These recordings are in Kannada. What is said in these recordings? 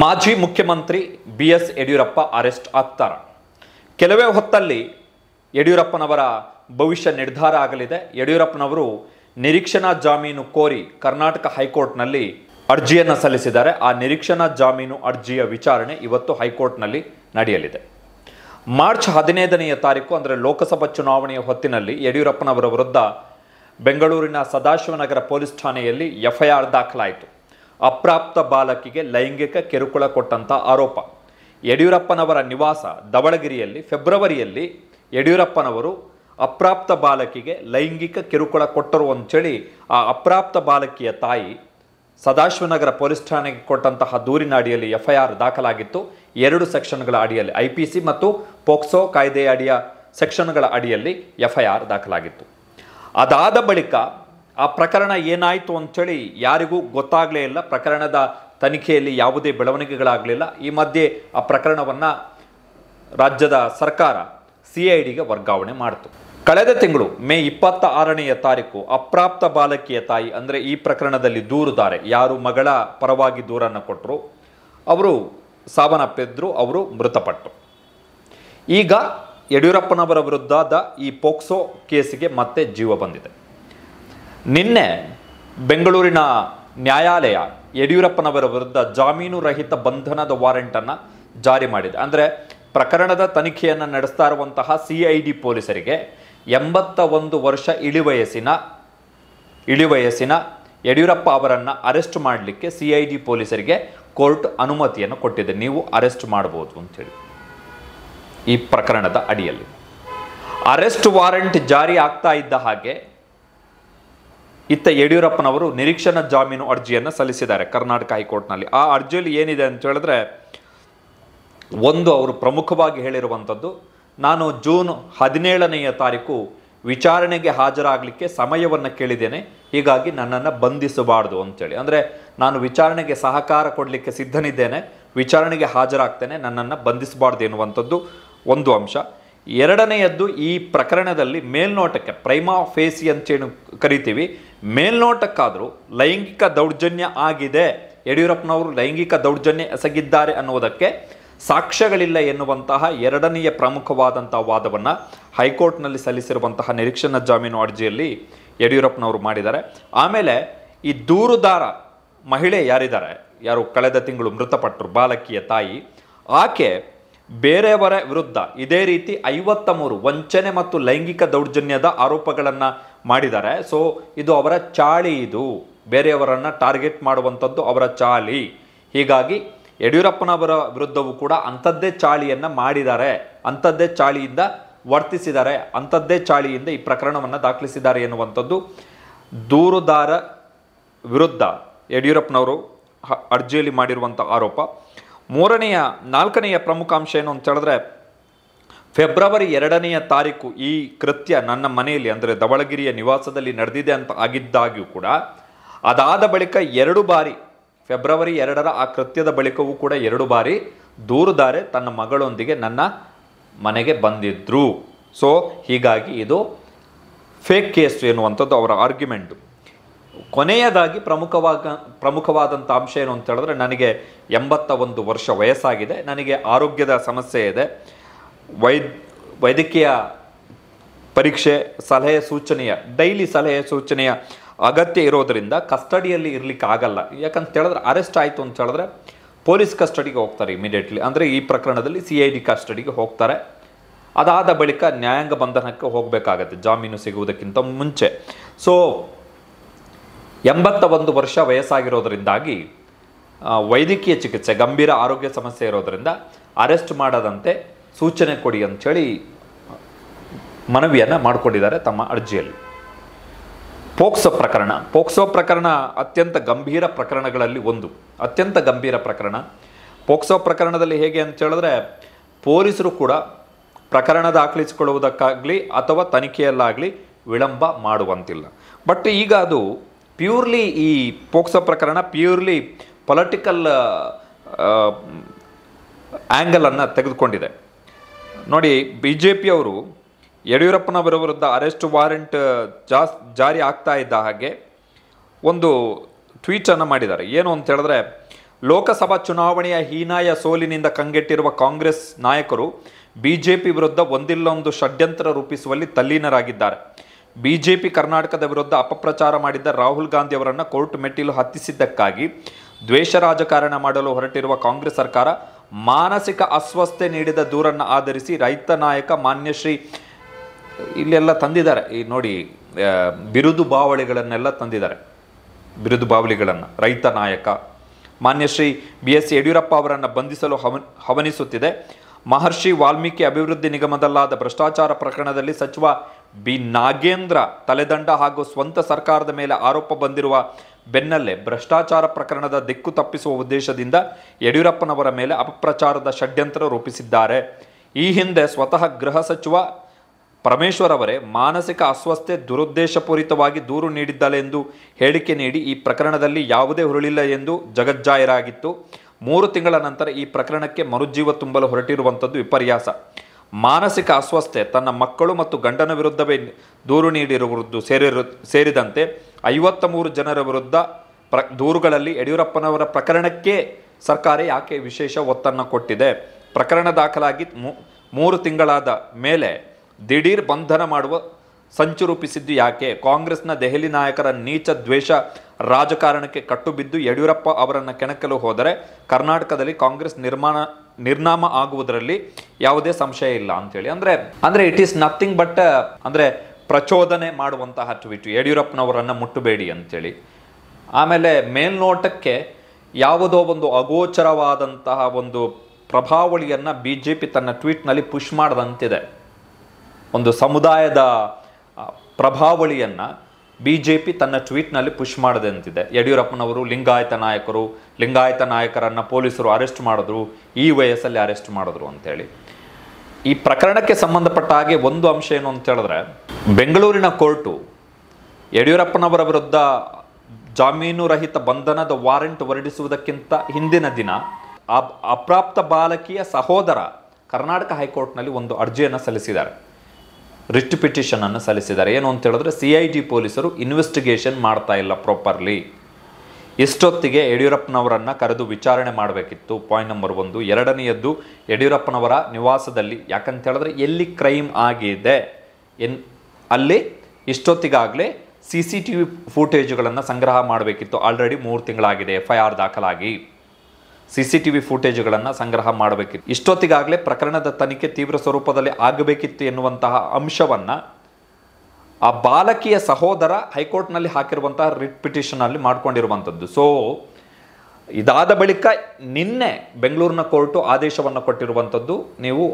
ಮಾಜಿ ಮುಖ್ಯಮಂತ್ರಿ ಬಿ ಎಸ್ ಯಡಿಯೂರಪ್ಪ ಅರೆಸ್ಟ್ ಆಗ್ತಾರ ಕೆಲವೇ ಹೊತ್ತಲ್ಲಿ ಯಡಿಯೂರಪ್ಪನವರ ಭವಿಷ್ಯ ನಿರ್ಧಾರ ಆಗಲಿದೆ ಯಡಿಯೂರಪ್ಪನವರು ನಿರೀಕ್ಷಣಾ ಜಾಮೀನು ಕೋರಿ ಕರ್ನಾಟಕ ಹೈಕೋರ್ಟ್ನಲ್ಲಿ ಅರ್ಜಿಯನ್ನು ಸಲ್ಲಿಸಿದ್ದಾರೆ ಆ ನಿರೀಕ್ಷಣಾ ಜಾಮೀನು ಅರ್ಜಿಯ ವಿಚಾರಣೆ ಇವತ್ತು ಹೈಕೋರ್ಟ್ನಲ್ಲಿ ನಡೆಯಲಿದೆ ಮಾರ್ಚ್ ಹದಿನೈದನೆಯ ತಾರೀಕು ಅಂದರೆ ಲೋಕಸಭಾ ಚುನಾವಣೆಯ ಹೊತ್ತಿನಲ್ಲಿ ಯಡಿಯೂರಪ್ಪನವರ ವಿರುದ್ಧ ಬೆಂಗಳೂರಿನ ಸದಾಶಿವನಗರ ಪೊಲೀಸ್ ಠಾಣೆಯಲ್ಲಿ ಎಫ್ಐಆರ್ ದಾಖಲಾಯಿತು ಅಪ್ರಾಪ್ತ ಬಾಲಕಿಗೆ ಲೈಂಗಿಕ ಕಿರುಕುಳ ಕೊಟ್ಟಂಥ ಆರೋಪ ಯಡಿಯೂರಪ್ಪನವರ ನಿವಾಸ ದವಳಗಿರಿಯಲ್ಲಿ ಫೆಬ್ರವರಿಯಲ್ಲಿ ಯಡಿಯೂರಪ್ಪನವರು ಅಪ್ರಾಪ್ತ ಬಾಲಕಿಗೆ ಲೈಂಗಿಕ ಕಿರುಕುಳ ಕೊಟ್ಟರು ಹೇಳಿ ಆ ಅಪ್ರಾಪ್ತ ಬಾಲಕಿಯ ತಾಯಿ ಸದಾಶಿವನಗರ ಪೊಲೀಸ್ ಠಾಣೆಗೆ ಕೊಟ್ಟಂತಹ ದೂರಿನ ಅಡಿಯಲ್ಲಿ ಎಫ್ಐಆರ್ ದಾಖಲಾಗಿತ್ತು ಎರಡು ಸೆಕ್ಷನ್ಗಳ ಅಡಿಯಲ್ಲಿ ಐ ಪಿ ಸಿ ಮತ್ತು ಪೋಕ್ಸೋ ಕಾಯ್ದೆಯ ಅಡಿಯ ಸೆಕ್ಷನ್ಗಳ ಅಡಿಯಲ್ಲಿ ಎಫ್ಐಆರ್ ದಾಖಲಾಗಿತ್ತು ಅದಾದ ಬಳಿಕ ಆ ಪ್ರಕರಣ ಏನಾಯಿತು ಅಂಥೇಳಿ ಯಾರಿಗೂ ಗೊತ್ತಾಗಲೇ ಇಲ್ಲ ಪ್ರಕರಣದ ತನಿಖೆಯಲ್ಲಿ ಯಾವುದೇ ಬೆಳವಣಿಗೆಗಳಾಗಲಿಲ್ಲ ಈ ಮಧ್ಯೆ ಆ ಪ್ರಕರಣವನ್ನು ರಾಜ್ಯದ ಸರ್ಕಾರ ಸಿ ಐ ಡಿಗೆ ವರ್ಗಾವಣೆ ಮಾಡಿತು ಕಳೆದ ತಿಂಗಳು ಮೇ ಇಪ್ಪತ್ತ ಆರನೆಯ ತಾರೀಕು ಅಪ್ರಾಪ್ತ ಬಾಲಕಿಯ ತಾಯಿ ಅಂದರೆ ಈ ಪ್ರಕರಣದಲ್ಲಿ ದೂರುದಾರೆ ಯಾರು ಮಗಳ ಪರವಾಗಿ ದೂರನ್ನು ಕೊಟ್ಟರು ಅವರು ಸಾವನ್ನಪ್ಪಿದ್ರು ಅವರು ಮೃತಪಟ್ಟರು ಈಗ ಯಡಿಯೂರಪ್ಪನವರ ವಿರುದ್ಧದ ಈ ಪೋಕ್ಸೋ ಕೇಸಿಗೆ ಮತ್ತೆ ಜೀವ ಬಂದಿದೆ ನಿನ್ನೆ ಬೆಂಗಳೂರಿನ ನ್ಯಾಯಾಲಯ ಯಡಿಯೂರಪ್ಪನವರ ವಿರುದ್ಧ ಜಾಮೀನು ರಹಿತ ಬಂಧನದ ವಾರೆಂಟನ್ನು ಜಾರಿ ಮಾಡಿದೆ ಅಂದರೆ ಪ್ರಕರಣದ ತನಿಖೆಯನ್ನು ನಡೆಸ್ತಾ ಇರುವಂತಹ ಸಿ ಐ ಡಿ ಪೊಲೀಸರಿಗೆ ಎಂಬತ್ತ ಒಂದು ವರ್ಷ ಇಳಿವಯಸ್ಸಿನ ಇಳಿವಯಸ್ಸಿನ ಯಡಿಯೂರಪ್ಪ ಅವರನ್ನು ಅರೆಸ್ಟ್ ಮಾಡಲಿಕ್ಕೆ ಸಿ ಐ ಡಿ ಪೊಲೀಸರಿಗೆ ಕೋರ್ಟ್ ಅನುಮತಿಯನ್ನು ಕೊಟ್ಟಿದೆ ನೀವು ಅರೆಸ್ಟ್ ಮಾಡ್ಬೋದು ಅಂತೇಳಿ ಈ ಪ್ರಕರಣದ ಅಡಿಯಲ್ಲಿ ಅರೆಸ್ಟ್ ವಾರೆಂಟ್ ಜಾರಿ ಆಗ್ತಾ ಇದ್ದ ಹಾಗೆ ಇತ್ತ ಯಡಿಯೂರಪ್ಪನವರು ನಿರೀಕ್ಷಣಾ ಜಾಮೀನು ಅರ್ಜಿಯನ್ನು ಸಲ್ಲಿಸಿದ್ದಾರೆ ಕರ್ನಾಟಕ ಹೈಕೋರ್ಟ್ನಲ್ಲಿ ಆ ಅರ್ಜಿಯಲ್ಲಿ ಏನಿದೆ ಅಂತ ಹೇಳಿದ್ರೆ ಒಂದು ಅವರು ಪ್ರಮುಖವಾಗಿ ಹೇಳಿರುವಂಥದ್ದು ನಾನು ಜೂನ್ ಹದಿನೇಳನೆಯ ತಾರೀಕು ವಿಚಾರಣೆಗೆ ಹಾಜರಾಗಲಿಕ್ಕೆ ಸಮಯವನ್ನು ಕೇಳಿದ್ದೇನೆ ಹೀಗಾಗಿ ನನ್ನನ್ನು ಬಂಧಿಸಬಾರ್ದು ಅಂಥೇಳಿ ಅಂದರೆ ನಾನು ವಿಚಾರಣೆಗೆ ಸಹಕಾರ ಕೊಡಲಿಕ್ಕೆ ಸಿದ್ಧನಿದ್ದೇನೆ ವಿಚಾರಣೆಗೆ ಹಾಜರಾಗ್ತೇನೆ ನನ್ನನ್ನು ಬಂಧಿಸಬಾರ್ದು ಎನ್ನುವಂಥದ್ದು ಒಂದು ಅಂಶ ಎರಡನೆಯದ್ದು ಈ ಪ್ರಕರಣದಲ್ಲಿ ಮೇಲ್ನೋಟಕ್ಕೆ ಪ್ರೈಮಾ ಫೇಸಿ ಅಂತೇಳಿ ಕರಿತೀವಿ ಮೇಲ್ನೋಟಕ್ಕಾದರೂ ಲೈಂಗಿಕ ದೌರ್ಜನ್ಯ ಆಗಿದೆ ಯಡಿಯೂರಪ್ಪನವರು ಲೈಂಗಿಕ ದೌರ್ಜನ್ಯ ಎಸಗಿದ್ದಾರೆ ಅನ್ನುವುದಕ್ಕೆ ಸಾಕ್ಷ್ಯಗಳಿಲ್ಲ ಎನ್ನುವಂತಹ ಎರಡನೆಯ ಪ್ರಮುಖವಾದಂತಹ ವಾದವನ್ನು ಹೈಕೋರ್ಟ್ನಲ್ಲಿ ಸಲ್ಲಿಸಿರುವಂತಹ ನಿರೀಕ್ಷಣ ಜಾಮೀನು ಅರ್ಜಿಯಲ್ಲಿ ಯಡಿಯೂರಪ್ಪನವರು ಮಾಡಿದ್ದಾರೆ ಆಮೇಲೆ ಈ ದೂರುದಾರ ಮಹಿಳೆ ಯಾರಿದ್ದಾರೆ ಯಾರು ಕಳೆದ ತಿಂಗಳು ಮೃತಪಟ್ಟರು ಬಾಲಕಿಯ ತಾಯಿ ಆಕೆ ಬೇರೆಯವರ ವಿರುದ್ಧ ಇದೇ ರೀತಿ ಐವತ್ತ ಮೂರು ವಂಚನೆ ಮತ್ತು ಲೈಂಗಿಕ ದೌರ್ಜನ್ಯದ ಆರೋಪಗಳನ್ನು ಮಾಡಿದ್ದಾರೆ ಸೊ ಇದು ಅವರ ಚಾಳಿ ಇದು ಬೇರೆಯವರನ್ನು ಟಾರ್ಗೆಟ್ ಮಾಡುವಂಥದ್ದು ಅವರ ಚಾಳಿ ಹೀಗಾಗಿ ಯಡಿಯೂರಪ್ಪನವರ ವಿರುದ್ಧವೂ ಕೂಡ ಅಂಥದ್ದೇ ಚಾಳಿಯನ್ನು ಮಾಡಿದ್ದಾರೆ ಅಂಥದ್ದೇ ಚಾಳಿಯಿಂದ ವರ್ತಿಸಿದ್ದಾರೆ ಅಂಥದ್ದೇ ಚಾಳಿಯಿಂದ ಈ ಪ್ರಕರಣವನ್ನು ದಾಖಲಿಸಿದ್ದಾರೆ ಎನ್ನುವಂಥದ್ದು ದೂರುದಾರ ವಿರುದ್ಧ ಯಡಿಯೂರಪ್ಪನವರು ಅರ್ಜಿಯಲ್ಲಿ ಮಾಡಿರುವಂಥ ಆರೋಪ ಮೂರನೆಯ ನಾಲ್ಕನೆಯ ಪ್ರಮುಖ ಅಂಶ ಏನು ಅಂತ ಹೇಳಿದ್ರೆ ಫೆಬ್ರವರಿ ಎರಡನೆಯ ತಾರೀಕು ಈ ಕೃತ್ಯ ನನ್ನ ಮನೆಯಲ್ಲಿ ಅಂದರೆ ಧವಳಗಿರಿಯ ನಿವಾಸದಲ್ಲಿ ನಡೆದಿದೆ ಅಂತ ಆಗಿದ್ದಾಗ್ಯೂ ಕೂಡ ಅದಾದ ಬಳಿಕ ಎರಡು ಬಾರಿ ಫೆಬ್ರವರಿ ಎರಡರ ಆ ಕೃತ್ಯದ ಬಳಿಕವೂ ಕೂಡ ಎರಡು ಬಾರಿ ದೂರುದಾರೆ ತನ್ನ ಮಗಳೊಂದಿಗೆ ನನ್ನ ಮನೆಗೆ ಬಂದಿದ್ದರು ಸೊ ಹೀಗಾಗಿ ಇದು ಫೇಕ್ ಕೇಸ್ ಎನ್ನುವಂಥದ್ದು ಅವರ ಆರ್ಗ್ಯುಮೆಂಟು ಕೊನೆಯದಾಗಿ ಪ್ರಮುಖವಾಗ ಪ್ರಮುಖವಾದಂಥ ಅಂಶ ಏನು ಅಂತ ಹೇಳಿದ್ರೆ ನನಗೆ ಎಂಬತ್ತ ಒಂದು ವರ್ಷ ವಯಸ್ಸಾಗಿದೆ ನನಗೆ ಆರೋಗ್ಯದ ಸಮಸ್ಯೆ ಇದೆ ವೈದ್ ವೈದ್ಯಕೀಯ ಪರೀಕ್ಷೆ ಸಲಹೆ ಸೂಚನೆಯ ಡೈಲಿ ಸಲಹೆ ಸೂಚನೆಯ ಅಗತ್ಯ ಇರೋದರಿಂದ ಕಸ್ಟಡಿಯಲ್ಲಿ ಇರಲಿಕ್ಕೆ ಆಗಲ್ಲ ಯಾಕಂತ ಹೇಳಿದ್ರೆ ಅರೆಸ್ಟ್ ಆಯಿತು ಅಂತ ಹೇಳಿದ್ರೆ ಪೊಲೀಸ್ ಕಸ್ಟಡಿಗೆ ಹೋಗ್ತಾರೆ ಇಮಿಡಿಯೇಟ್ಲಿ ಅಂದರೆ ಈ ಪ್ರಕರಣದಲ್ಲಿ ಸಿ ಐ ಡಿ ಕಸ್ಟಡಿಗೆ ಹೋಗ್ತಾರೆ ಅದಾದ ಬಳಿಕ ನ್ಯಾಯಾಂಗ ಬಂಧನಕ್ಕೆ ಹೋಗಬೇಕಾಗತ್ತೆ ಜಾಮೀನು ಸಿಗುವುದಕ್ಕಿಂತ ಮುಂಚೆ ಸೊ ಎಂಬತ್ತ ಒಂದು ವರ್ಷ ವಯಸ್ಸಾಗಿರೋದರಿಂದಾಗಿ ವೈದ್ಯಕೀಯ ಚಿಕಿತ್ಸೆ ಗಂಭೀರ ಆರೋಗ್ಯ ಸಮಸ್ಯೆ ಇರೋದರಿಂದ ಅರೆಸ್ಟ್ ಮಾಡದಂತೆ ಸೂಚನೆ ಕೊಡಿ ಅಂಥೇಳಿ ಮನವಿಯನ್ನು ಮಾಡಿಕೊಂಡಿದ್ದಾರೆ ತಮ್ಮ ಅರ್ಜಿಯಲ್ಲಿ ಪೋಕ್ಸೋ ಪ್ರಕರಣ ಪೋಕ್ಸೋ ಪ್ರಕರಣ ಅತ್ಯಂತ ಗಂಭೀರ ಪ್ರಕರಣಗಳಲ್ಲಿ ಒಂದು ಅತ್ಯಂತ ಗಂಭೀರ ಪ್ರಕರಣ ಪೋಕ್ಸೋ ಪ್ರಕರಣದಲ್ಲಿ ಹೇಗೆ ಅಂತ ಹೇಳಿದ್ರೆ ಪೊಲೀಸರು ಕೂಡ ಪ್ರಕರಣ ದಾಖಲಿಸಿಕೊಳ್ಳುವುದಕ್ಕಾಗಲಿ ಅಥವಾ ತನಿಖೆಯಲ್ಲಾಗಲಿ ವಿಳಂಬ ಮಾಡುವಂತಿಲ್ಲ ಬಟ್ ಈಗ ಅದು ಪ್ಯೂರ್ಲಿ ಈ ಪೋಕ್ಸೋ ಪ್ರಕರಣ ಪ್ಯೂರ್ಲಿ ಪೊಲಿಟಿಕಲ್ ಆ್ಯಂಗಲನ್ನು ತೆಗೆದುಕೊಂಡಿದೆ ನೋಡಿ ಬಿ ಜೆ ಪಿಯವರು ಯಡಿಯೂರಪ್ಪನವರ ವಿರುದ್ಧ ಅರೆಸ್ಟ್ ವಾರೆಂಟ್ ಜಾಸ್ ಜಾರಿ ಆಗ್ತಾ ಇದ್ದ ಹಾಗೆ ಒಂದು ಟ್ವೀಟನ್ನು ಮಾಡಿದ್ದಾರೆ ಏನು ಅಂತ ಹೇಳಿದ್ರೆ ಲೋಕಸಭಾ ಚುನಾವಣೆಯ ಹೀನಾಯ ಸೋಲಿನಿಂದ ಕಂಗೆಟ್ಟಿರುವ ಕಾಂಗ್ರೆಸ್ ನಾಯಕರು ಬಿ ಜೆ ಪಿ ವಿರುದ್ಧ ಒಂದಿಲ್ಲೊಂದು ಷಡ್ಯಂತ್ರ ರೂಪಿಸುವಲ್ಲಿ ತಲ್ಲೀನರಾಗಿದ್ದಾರೆ ಬಿ ಜೆ ಪಿ ಕರ್ನಾಟಕದ ವಿರುದ್ಧ ಅಪಪ್ರಚಾರ ಮಾಡಿದ್ದ ರಾಹುಲ್ ಗಾಂಧಿ ಅವರನ್ನು ಕೋರ್ಟ್ ಮೆಟ್ಟಿಲು ಹತ್ತಿಸಿದ್ದಕ್ಕಾಗಿ ದ್ವೇಷ ರಾಜಕಾರಣ ಮಾಡಲು ಹೊರಟಿರುವ ಕಾಂಗ್ರೆಸ್ ಸರ್ಕಾರ ಮಾನಸಿಕ ಅಸ್ವಸ್ಥೆ ನೀಡಿದ ದೂರನ್ನು ಆಧರಿಸಿ ರೈತ ನಾಯಕ ಮಾನ್ಯಶ್ರೀ ಇಲ್ಲೆಲ್ಲ ತಂದಿದ್ದಾರೆ ಈ ನೋಡಿ ಬಿರುದು ಬಾವಳಿಗಳನ್ನೆಲ್ಲ ತಂದಿದ್ದಾರೆ ಬಿರುದು ಬಾವಳಿಗಳನ್ನು ರೈತ ನಾಯಕ ಮಾನ್ಯಶ್ರೀ ಬಿ ಎಸ್ ಯಡಿಯೂರಪ್ಪ ಅವರನ್ನು ಬಂಧಿಸಲು ಹವ ಹವನಿಸುತ್ತಿದೆ ಮಹರ್ಷಿ ವಾಲ್ಮೀಕಿ ಅಭಿವೃದ್ಧಿ ನಿಗಮದಲ್ಲಾದ ಭ್ರಷ್ಟಾಚಾರ ಪ್ರಕರಣದಲ್ಲಿ ಸಚಿವ ಬಿ ನಾಗೇಂದ್ರ ತಲೆದಂಡ ಹಾಗೂ ಸ್ವಂತ ಸರ್ಕಾರದ ಮೇಲೆ ಆರೋಪ ಬಂದಿರುವ ಬೆನ್ನಲ್ಲೇ ಭ್ರಷ್ಟಾಚಾರ ಪ್ರಕರಣದ ದಿಕ್ಕು ತಪ್ಪಿಸುವ ಉದ್ದೇಶದಿಂದ ಯಡಿಯೂರಪ್ಪನವರ ಮೇಲೆ ಅಪಪ್ರಚಾರದ ಷಡ್ಯಂತ್ರ ರೂಪಿಸಿದ್ದಾರೆ ಈ ಹಿಂದೆ ಸ್ವತಃ ಗೃಹ ಸಚಿವ ಪರಮೇಶ್ವರ್ ಅವರೇ ಮಾನಸಿಕ ಅಸ್ವಸ್ಥೆ ದುರುದ್ದೇಶಪೂರಿತವಾಗಿ ದೂರು ನೀಡಿದ್ದಾಳೆ ಎಂದು ಹೇಳಿಕೆ ನೀಡಿ ಈ ಪ್ರಕರಣದಲ್ಲಿ ಯಾವುದೇ ಹುರುಳಿಲ್ಲ ಎಂದು ಜಗಜ್ಜಾಹಿರಾಗಿತ್ತು ಮೂರು ತಿಂಗಳ ನಂತರ ಈ ಪ್ರಕರಣಕ್ಕೆ ಮರುಜೀವ ತುಂಬಲು ಹೊರಟಿರುವಂಥದ್ದು ವಿಪರ್ಯಾಸ ಮಾನಸಿಕ ಅಸ್ವಸ್ಥೆ ತನ್ನ ಮಕ್ಕಳು ಮತ್ತು ಗಂಡನ ವಿರುದ್ಧವೇ ದೂರು ನೀಡಿರುವುದು ಸೇರಿರು ಸೇರಿದಂತೆ ಐವತ್ತ ಮೂರು ಜನರ ವಿರುದ್ಧ ಪ್ರ ದೂರುಗಳಲ್ಲಿ ಯಡಿಯೂರಪ್ಪನವರ ಪ್ರಕರಣಕ್ಕೆ ಸರ್ಕಾರ ಯಾಕೆ ವಿಶೇಷ ಒತ್ತನ್ನು ಕೊಟ್ಟಿದೆ ಪ್ರಕರಣ ದಾಖಲಾಗಿ ಮೂರು ತಿಂಗಳಾದ ಮೇಲೆ ದಿಢೀರ್ ಬಂಧನ ಮಾಡುವ ಸಂಚು ರೂಪಿಸಿದ್ದು ಯಾಕೆ ಕಾಂಗ್ರೆಸ್ನ ದೆಹಲಿ ನಾಯಕರ ನೀಚ ದ್ವೇಷ ರಾಜಕಾರಣಕ್ಕೆ ಕಟ್ಟುಬಿದ್ದು ಯಡಿಯೂರಪ್ಪ ಅವರನ್ನು ಕೆಣಕಲು ಹೋದರೆ ಕರ್ನಾಟಕದಲ್ಲಿ ಕಾಂಗ್ರೆಸ್ ನಿರ್ಮಾಣ ನಿರ್ನಾಮ ಆಗುವುದರಲ್ಲಿ ಯಾವುದೇ ಸಂಶಯ ಇಲ್ಲ ಅಂತೇಳಿ ಅಂದರೆ ಅಂದರೆ ಇಟ್ ಈಸ್ ನಥಿಂಗ್ ಬಟ್ ಅಂದರೆ ಪ್ರಚೋದನೆ ಮಾಡುವಂತಹ ಟ್ವೀಟ್ ಯಡಿಯೂರಪ್ಪನವರನ್ನು ಮುಟ್ಟಬೇಡಿ ಅಂಥೇಳಿ ಆಮೇಲೆ ಮೇಲ್ನೋಟಕ್ಕೆ ಯಾವುದೋ ಒಂದು ಅಗೋಚರವಾದಂತಹ ಒಂದು ಪ್ರಭಾವಳಿಯನ್ನು ಬಿ ಜೆ ಪಿ ತನ್ನ ಟ್ವೀಟ್ನಲ್ಲಿ ಪುಷ್ ಮಾಡದಂತಿದೆ ಒಂದು ಸಮುದಾಯದ ಪ್ರಭಾವಳಿಯನ್ನು ಬಿ ಜೆ ಪಿ ತನ್ನ ಟ್ವೀಟ್ನಲ್ಲಿ ಪುಷ್ ಮಾಡಿದೆ ಅಂತಿದೆ ಯಡಿಯೂರಪ್ಪನವರು ಲಿಂಗಾಯತ ನಾಯಕರು ಲಿಂಗಾಯತ ನಾಯಕರನ್ನು ಪೊಲೀಸರು ಅರೆಸ್ಟ್ ಮಾಡಿದ್ರು ಈ ವಯಸ್ಸಲ್ಲಿ ಅರೆಸ್ಟ್ ಮಾಡಿದ್ರು ಅಂತೇಳಿ ಈ ಪ್ರಕರಣಕ್ಕೆ ಸಂಬಂಧಪಟ್ಟ ಹಾಗೆ ಒಂದು ಅಂಶ ಏನು ಅಂತ ಹೇಳಿದ್ರೆ ಬೆಂಗಳೂರಿನ ಕೋರ್ಟು ಯಡಿಯೂರಪ್ಪನವರ ವಿರುದ್ಧ ಜಾಮೀನು ರಹಿತ ಬಂಧನದ ವಾರೆಂಟ್ ಹೊರಡಿಸುವುದಕ್ಕಿಂತ ಹಿಂದಿನ ದಿನ ಅಪ್ರಾಪ್ತ ಬಾಲಕಿಯ ಸಹೋದರ ಕರ್ನಾಟಕ ಹೈಕೋರ್ಟ್ನಲ್ಲಿ ಒಂದು ಅರ್ಜಿಯನ್ನು ಸಲ್ಲಿಸಿದ್ದಾರೆ ರಿಟ್ ಪಿಟಿಷನನ್ನು ಸಲ್ಲಿಸಿದ್ದಾರೆ ಏನು ಅಂತ ಹೇಳಿದ್ರೆ ಸಿ ಐ ಟಿ ಪೊಲೀಸರು ಇನ್ವೆಸ್ಟಿಗೇಷನ್ ಮಾಡ್ತಾ ಇಲ್ಲ ಪ್ರಾಪರ್ಲಿ ಇಷ್ಟೊತ್ತಿಗೆ ಯಡಿಯೂರಪ್ಪನವರನ್ನು ಕರೆದು ವಿಚಾರಣೆ ಮಾಡಬೇಕಿತ್ತು ಪಾಯಿಂಟ್ ನಂಬರ್ ಒಂದು ಎರಡನೆಯದ್ದು ಯಡಿಯೂರಪ್ಪನವರ ನಿವಾಸದಲ್ಲಿ ಯಾಕಂತ ಹೇಳಿದ್ರೆ ಎಲ್ಲಿ ಕ್ರೈಮ್ ಆಗಿದೆ ಎನ್ ಅಲ್ಲಿ ಇಷ್ಟೊತ್ತಿಗಾಗಲೇ ಸಿ ಸಿ ಟಿ ವಿ ಫುಟೇಜುಗಳನ್ನು ಸಂಗ್ರಹ ಮಾಡಬೇಕಿತ್ತು ಆಲ್ರೆಡಿ ಮೂರು ತಿಂಗಳಾಗಿದೆ ಎಫ್ ಐ ಆರ್ ದಾಖಲಾಗಿ ಸಿಸಿಟಿವಿ ಫುಟೇಜ್ಗಳನ್ನು ಸಂಗ್ರಹ ಮಾಡಬೇಕಿತ್ತು ಇಷ್ಟೊತ್ತಿಗಾಗಲೇ ಪ್ರಕರಣದ ತನಿಖೆ ತೀವ್ರ ಸ್ವರೂಪದಲ್ಲಿ ಆಗಬೇಕಿತ್ತು ಎನ್ನುವಂತಹ ಅಂಶವನ್ನು ಆ ಬಾಲಕಿಯ ಸಹೋದರ ಹೈಕೋರ್ಟ್ನಲ್ಲಿ ಹಾಕಿರುವಂತಹ ರಿಟ್ ಪಿಟಿಷನಲ್ಲಿ ಮಾಡಿಕೊಂಡಿರುವಂಥದ್ದು ಸೊ ಇದಾದ ಬಳಿಕ ನಿನ್ನೆ ಬೆಂಗಳೂರಿನ ಕೋರ್ಟು ಆದೇಶವನ್ನು ಕೊಟ್ಟಿರುವಂಥದ್ದು ನೀವು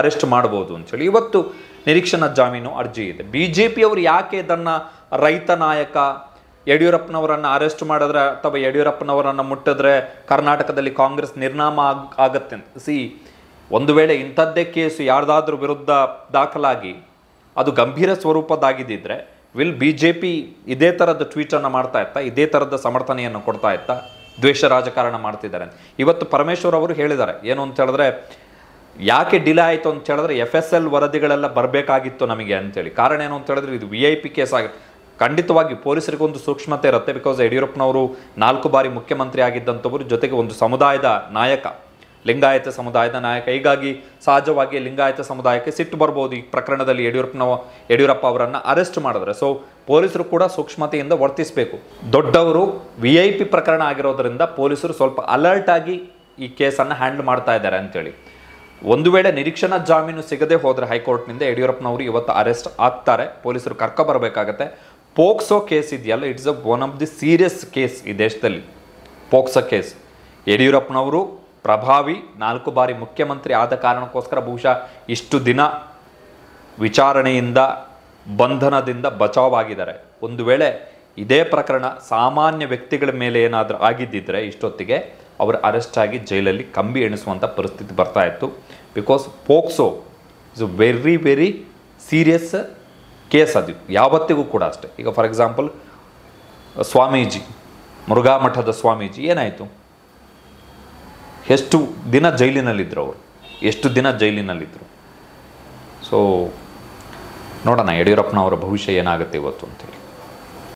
ಅರೆಸ್ಟ್ ಅಂತ ಹೇಳಿ ಇವತ್ತು ನಿರೀಕ್ಷಣಾ ಜಾಮೀನು ಅರ್ಜಿ ಇದೆ ಬಿ ಜೆ ಪಿಯವರು ಯಾಕೆ ಇದನ್ನು ರೈತ ನಾಯಕ ಯಡಿಯೂರಪ್ಪನವರನ್ನು ಅರೆಸ್ಟ್ ಮಾಡಿದ್ರೆ ಅಥವಾ ಯಡಿಯೂರಪ್ಪನವರನ್ನು ಮುಟ್ಟಿದ್ರೆ ಕರ್ನಾಟಕದಲ್ಲಿ ಕಾಂಗ್ರೆಸ್ ನಿರ್ನಾಮ ಆಗ್ ಆಗತ್ತೆ ಅಂತ ಸಿ ಒಂದು ವೇಳೆ ಇಂಥದ್ದೇ ಕೇಸು ಯಾರ್ದಾದ್ರೂ ವಿರುದ್ಧ ದಾಖಲಾಗಿ ಅದು ಗಂಭೀರ ಸ್ವರೂಪದಾಗಿದ್ದಿದ್ರೆ ವಿಲ್ ಬಿ ಜೆ ಪಿ ಇದೇ ಥರದ ಟ್ವೀಟನ್ನು ಮಾಡ್ತಾ ಇತ್ತಾ ಇದೇ ಥರದ ಸಮರ್ಥನೆಯನ್ನು ಕೊಡ್ತಾ ಇತ್ತಾ ದ್ವೇಷ ರಾಜಕಾರಣ ಮಾಡ್ತಿದ್ದಾರೆ ಇವತ್ತು ಪರಮೇಶ್ವರ್ ಅವರು ಹೇಳಿದ್ದಾರೆ ಏನು ಅಂತ ಹೇಳಿದ್ರೆ ಯಾಕೆ ಡಿಲೇ ಆಯಿತು ಅಂತ ಹೇಳಿದ್ರೆ ಎಫ್ ಎಸ್ ಎಲ್ ವರದಿಗಳೆಲ್ಲ ಬರಬೇಕಾಗಿತ್ತು ನಮಗೆ ಅಂತೇಳಿ ಕಾರಣ ಏನು ಅಂತ ಹೇಳಿದ್ರೆ ಇದು ವಿ ಐ ಪಿ ಕೇಸ್ ಆಗುತ್ತೆ ಖಂಡಿತವಾಗಿ ಪೊಲೀಸರಿಗೆ ಒಂದು ಸೂಕ್ಷ್ಮತೆ ಇರುತ್ತೆ ಬಿಕಾಸ್ ಯಡಿಯೂರಪ್ಪನವರು ನಾಲ್ಕು ಬಾರಿ ಮುಖ್ಯಮಂತ್ರಿ ಆಗಿದ್ದಂಥವರು ಜೊತೆಗೆ ಒಂದು ಸಮುದಾಯದ ನಾಯಕ ಲಿಂಗಾಯತ ಸಮುದಾಯದ ನಾಯಕ ಹೀಗಾಗಿ ಸಹಜವಾಗಿ ಲಿಂಗಾಯತ ಸಮುದಾಯಕ್ಕೆ ಸಿಟ್ಟು ಬರ್ಬೋದು ಈ ಪ್ರಕರಣದಲ್ಲಿ ಯಡಿಯೂರಪ್ಪನ ಯಡಿಯೂರಪ್ಪ ಅವರನ್ನು ಅರೆಸ್ಟ್ ಮಾಡಿದ್ರೆ ಸೊ ಪೊಲೀಸರು ಕೂಡ ಸೂಕ್ಷ್ಮತೆಯಿಂದ ವರ್ತಿಸಬೇಕು ದೊಡ್ಡವರು ವಿ ಐ ಪಿ ಪ್ರಕರಣ ಆಗಿರೋದ್ರಿಂದ ಪೊಲೀಸರು ಸ್ವಲ್ಪ ಅಲರ್ಟ್ ಆಗಿ ಈ ಕೇಸನ್ನು ಹ್ಯಾಂಡಲ್ ಮಾಡ್ತಾ ಇದ್ದಾರೆ ಅಂತೇಳಿ ಒಂದು ವೇಳೆ ನಿರೀಕ್ಷಣಾ ಜಾಮೀನು ಸಿಗದೆ ಹೋದರೆ ಹೈಕೋರ್ಟ್ನಿಂದ ಯಡಿಯೂರಪ್ಪನವರು ಇವತ್ತು ಅರೆಸ್ಟ್ ಆಗ್ತಾರೆ ಪೊಲೀಸರು ಕರ್ಕ ಬರಬೇಕಾಗತ್ತೆ ಪೋಕ್ಸೋ ಕೇಸ್ ಇದೆಯಲ್ಲ it's a one of the serious case ಈ ದೇಶದಲ್ಲಿ ಪೋಕ್ಸೋ ಕೇಸ್ ಯಡಿಯೂರಪ್ಪನವರು ಪ್ರಭಾವಿ ನಾಲ್ಕು ಬಾರಿ ಮುಖ್ಯಮಂತ್ರಿ ಆದ ಕಾರಣಕ್ಕೋಸ್ಕರ ಬಹುಶಃ ಇಷ್ಟು ದಿನ ವಿಚಾರಣೆಯಿಂದ ಬಂಧನದಿಂದ ಬಚಾವಾಗಿದ್ದಾರೆ ಒಂದು ವೇಳೆ ಇದೇ ಪ್ರಕರಣ ಸಾಮಾನ್ಯ ವ್ಯಕ್ತಿಗಳ ಮೇಲೆ ಏನಾದರೂ ಆಗಿದ್ದಿದ್ದರೆ ಇಷ್ಟೊತ್ತಿಗೆ ಅವರು ಅರೆಸ್ಟ್ ಆಗಿ ಜೈಲಲ್ಲಿ ಕಂಬಿ ಎಣಿಸುವಂಥ ಪರಿಸ್ಥಿತಿ ಬರ್ತಾ ಇತ್ತು because POCSO is a very very serious case ಅದು ಯಾವತ್ತಿಗೂ ಕೂಡ ಅಷ್ಟೆ ಈಗ ಫಾರ್ ಎಕ್ಸಾಂಪಲ್ ಸ್ವಾಮೀಜಿ ಮಠದ ಸ್ವಾಮೀಜಿ ಏನಾಯಿತು ಎಷ್ಟು ದಿನ ಜೈಲಿನಲ್ಲಿದ್ದರು ಅವರು ಎಷ್ಟು ದಿನ ಜೈಲಿನಲ್ಲಿದ್ದರು ಸೊ ನೋಡೋಣ ಯಡಿಯೂರಪ್ಪನವರ ಭವಿಷ್ಯ ಏನಾಗುತ್ತೆ ಇವತ್ತು ಅಂತೇಳಿ